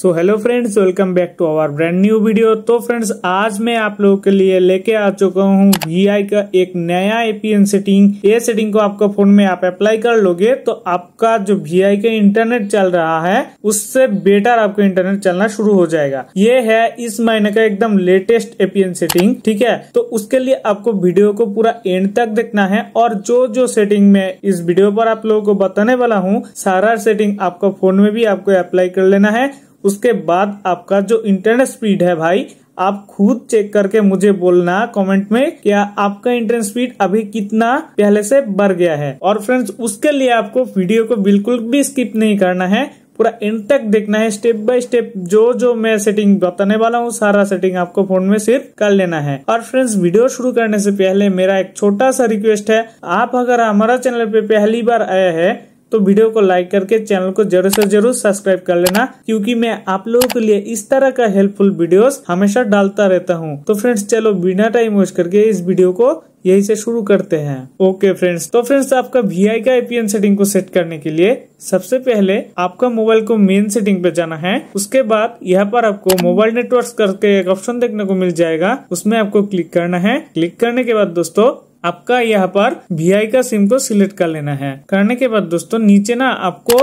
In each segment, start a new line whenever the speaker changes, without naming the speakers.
so hello friends welcome back to our brand new video तो friends आज मैं आप लोगों के लिए लेके आ चुका हूँ वी का एक नया एपीएन सेटिंग ये सेटिंग को आपका फोन में आप अप्लाई कर लोगे तो आपका जो वी का इंटरनेट चल रहा है उससे बेटर आपका इंटरनेट चलना शुरू हो जाएगा ये है इस महीने का एकदम लेटेस्ट एपीएन सेटिंग ठीक है तो उसके लिए आपको वीडियो को पूरा एंड तक देखना है और जो जो सेटिंग में इस वीडियो पर आप लोगों को बताने वाला हूँ सारा सेटिंग आपका फोन में भी आपको अप्लाई कर लेना है उसके बाद आपका जो इंटरनेट स्पीड है भाई आप खुद चेक करके मुझे बोलना कमेंट में क्या आपका इंटरनेट स्पीड अभी कितना पहले से बढ़ गया है और फ्रेंड्स उसके लिए आपको वीडियो को बिल्कुल भी स्किप नहीं करना है पूरा एंड तक देखना है स्टेप बाय स्टेप जो जो मैं सेटिंग बताने वाला हूँ सारा सेटिंग आपको फोन में सिर्फ कर लेना है और फ्रेंड्स वीडियो शुरू करने से पहले मेरा एक छोटा सा रिक्वेस्ट है आप अगर हमारा चैनल पे पहली बार आया है तो वीडियो को लाइक करके चैनल को जरूर से जरूर सब्सक्राइब कर लेना क्योंकि मैं आप लोगों के लिए इस तरह का हेल्पफुल वीडियोस हमेशा डालता रहता हूँ तो फ्रेंड्स चलो बिना टाइम वेस्ट करके इस वीडियो को यही से शुरू करते हैं ओके फ्रेंड्स तो फ्रेंड्स आपका वी आई का एपीएन सेटिंग को सेट करने के लिए सबसे पहले आपका मोबाइल को मेन सेटिंग पे जाना है उसके बाद यहाँ पर आपको मोबाइल नेटवर्क करके एक ऑप्शन देखने को मिल जाएगा उसमें आपको क्लिक करना है क्लिक करने के बाद दोस्तों आपका यहाँ पर वी का सिम को सिलेक्ट कर लेना है करने के बाद दोस्तों नीचे ना आपको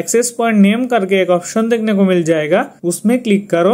एक्सेस पॉइंट नेम करके एक ऑप्शन देखने को मिल जाएगा उसमें क्लिक करो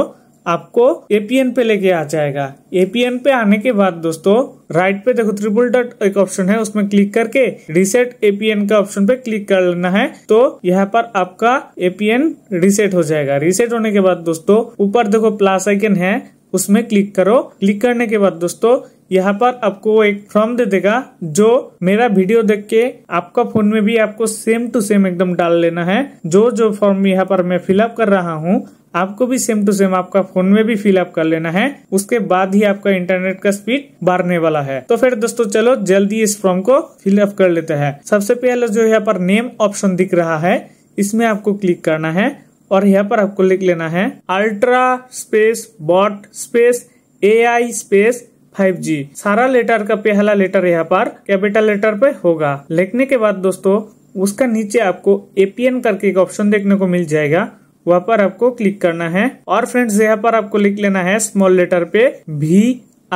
आपको एपीएन पे लेके आ जाएगा एपीएन पे आने के बाद दोस्तों राइट पे देखो ट्रिपल डॉट एक ऑप्शन है उसमें क्लिक करके रिसेट एपीएन का ऑप्शन पे क्लिक कर लेना है तो यहाँ पर आपका एपीएन रिसेट हो जाएगा रिसेट होने के बाद दोस्तों ऊपर देखो प्लस आइकन है उसमें क्लिक करो क्लिक करने के बाद दोस्तों यहाँ पर आपको एक फॉर्म दे देगा जो मेरा वीडियो देख के आपका फोन में भी आपको सेम टू सेम एकदम डाल लेना है जो जो फॉर्म यहाँ पर मैं फिलअप कर रहा हूँ आपको भी सेम टू सेम आपका फोन में भी फिलअप कर लेना है उसके बाद ही आपका इंटरनेट का स्पीड बढ़ने वाला है तो फिर दोस्तों चलो जल्दी इस फॉर्म को फिलअप कर लेते हैं सबसे पहले जो यहाँ पर नेम ऑप्शन दिख रहा है इसमें आपको क्लिक करना है और यहाँ पर आपको लिख लेना है ultra space bot space A space five G सारा लेटर का पहला लेटर यहाँ पर कैपिटल लेटर पे होगा लिखने के बाद दोस्तों उसका नीचे आपको एपीएन करके एक ऑप्शन देखने को मिल जाएगा वहां पर आपको क्लिक करना है और फ्रेंड्स यहाँ पर आपको लिख लेना है स्मॉल लेटर पे भी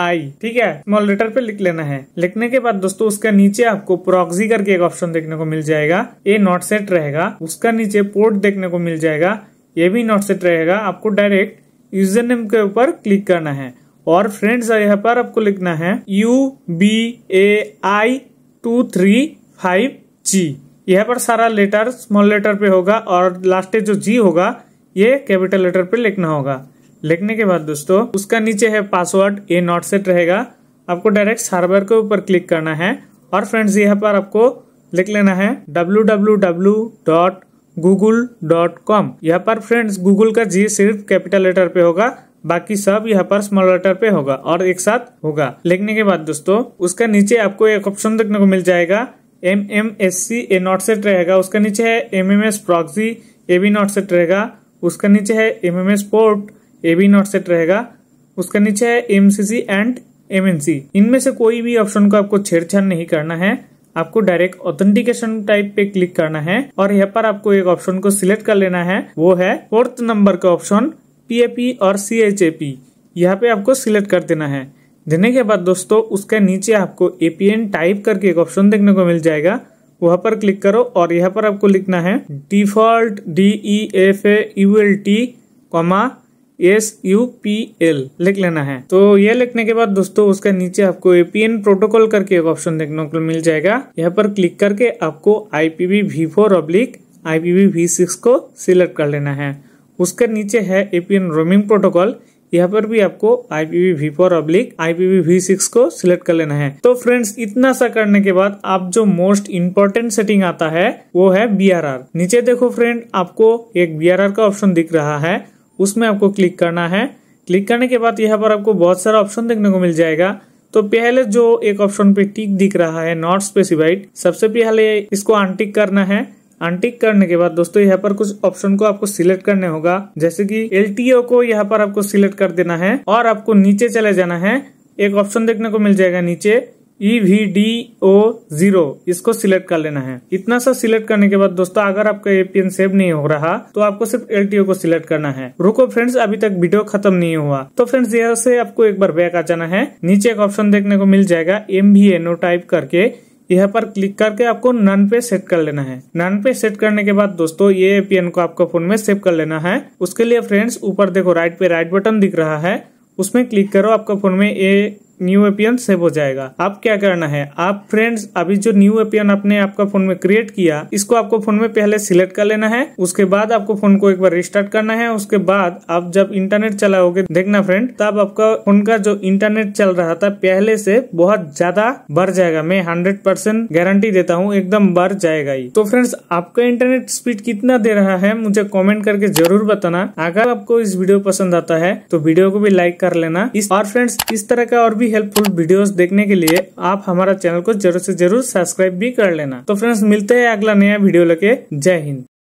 आई ठीक है स्मॉल लेटर पे लिख लेना है लिखने के बाद दोस्तों उसका नीचे आपको प्रॉक्सी करके एक ऑप्शन देखने को मिल जाएगा ये नॉट सेट रहेगा उसका नीचे पोर्ट देखने को मिल जाएगा ये भी नॉट सेट रहेगा आपको डायरेक्ट यूजर नेम के ऊपर क्लिक करना है और फ्रेंड्स यहाँ पर आपको लिखना है U B A I two three five G यहाँ पर सारा लेटर स्मॉल लेटर पे होगा और लास्ट जो जी होगा ये कैपिटल लेटर पे लिखना होगा लिखने के बाद दोस्तों उसका नीचे है पासवर्ड ये नॉट सेट रहेगा आपको डायरेक्ट सर्वर के ऊपर क्लिक करना है और फ्रेंड्स यहाँ पर आपको लिख लेना है www.google.com यहाँ पर फ्रेंड्स गूगल का जी सिर्फ कैपिटल लेटर पे होगा बाकी सब यहाँ पर स्मॉल लेटर पे होगा और एक साथ होगा लिखने के बाद दोस्तों उसका नीचे आपको एक ऑप्शन देखने को मिल जाएगा M M S C A not set रहेगा उसका नीचे है M M S proxy A B not set रहेगा उसका नीचे है M M S port A B not set रहेगा उसका नीचे है M C C and M N C इनमें से कोई भी ऑप्शन को आपको छेड़छाड़ नहीं करना है आपको डायरेक्ट ऑथेंटिकेशन टाइप पे क्लिक करना है और यहाँ पर आपको एक ऑप्शन को सिलेक्ट कर लेना है वो है फोर्थ नंबर का ऑप्शन पी और पी यहाँ पे आपको सिलेक्ट कर देना है देने के बाद दोस्तों उसके नीचे आपको एपीएन टाइप करके एक ऑप्शन देखने को मिल जाएगा वहां पर क्लिक करो और यहाँ पर आपको लिखना है default D E F A U L T comma S U P L लिख लेना है तो यह लिखने के बाद दोस्तों उसके नीचे आपको एपीएन प्रोटोकॉल करके एक ऑप्शन देखने को मिल जाएगा यहाँ पर क्लिक करके आपको IPv V four oblique IPv V six को सिलेक्ट कर लेना है उसके नीचे है एपीएन रोमिंग प्रोटोकॉल यहाँ पर भी आपको IPv V oblique IPv V six को सिलेक्ट कर लेना है तो फ्रेंड्स इतना सा करने के बाद आप जो मोस्ट इम्पोर्टेंट सेटिंग आता है वो है बी नीचे देखो फ्रेंड आपको एक बी का ऑप्शन दिख रहा है उसमें आपको क्लिक करना है क्लिक करने के बाद यहाँ पर आपको बहुत सारा ऑप्शन देखने को मिल जाएगा तो पहले जो एक ऑप्शन पे टिक दिख रहा है नॉट स्पेसिफाइड सबसे पहले इसको अनटिक करना है अनटिक करने के बाद दोस्तों यहाँ पर कुछ ऑप्शन को आपको सिलेक्ट करने होगा जैसे कि एल को यहाँ पर आपको सिलेक्ट कर देना है और आपको नीचे चले जाना है एक ऑप्शन देखने को मिल जाएगा नीचे E V D O zero इसको सिलेक्ट कर लेना है इतना सा सिलेक्ट करने के बाद दोस्तों अगर आपका एपीएन सेव नहीं हो रहा तो आपको सिर्फ एल को सिलेक्ट करना है रुको फ्रेंड्स अभी तक वीडियो खत्म नहीं हुआ तो फ्रेंड्स यहाँ से आपको एक बार बैक आ जाना है नीचे एक ऑप्शन देखने को मिल जाएगा एम भी एनओ टाइप करके यहाँ पर क्लिक करके आपको नन पे सेट कर लेना है नन पे सेट करने के बाद दोस्तों ये एपीएन को आपको फोन में सेव कर लेना है उसके लिए फ्रेंड्स ऊपर देखो राइट पे राइट बटन दिख रहा है उसमें क्लिक करो आपका फोन में ये न्यू एपियन सेव हो जाएगा अब क्या करना है आप फ्रेंड्स अभी जो न्यू एपियन आपने आपका फोन में क्रिएट किया इसको आपको फोन में पहले सिलेक्ट कर लेना है उसके बाद आपको फोन को एक बार रिस्टार्ट करना है उसके बाद आप जब इंटरनेट चलाओगे देखना फ्रेंड तब आपका फोन का जो इंटरनेट चल रहा था पहले से बहुत ज्यादा बढ़ जाएगा मैं हंड्रेड परसेंट गारंटी देता हूँ एकदम बढ़ जाएगा ही तो फ्रेंड्स आपका इंटरनेट स्पीड कितना दे रहा है मुझे कॉमेंट करके जरूर बताना अगर आपको इस वीडियो पसंद आता है तो वीडियो को भी लाइक कर लेना और फ्रेंड्स इस तरह का और भी भी हेल्पफुल वीडियोस देखने के लिए आप हमारा चैनल को जरूर से जरूर सब्सक्राइब भी कर लेना तो फ्रेंड्स मिलते हैं अगला नया वीडियो लेके जय हिंद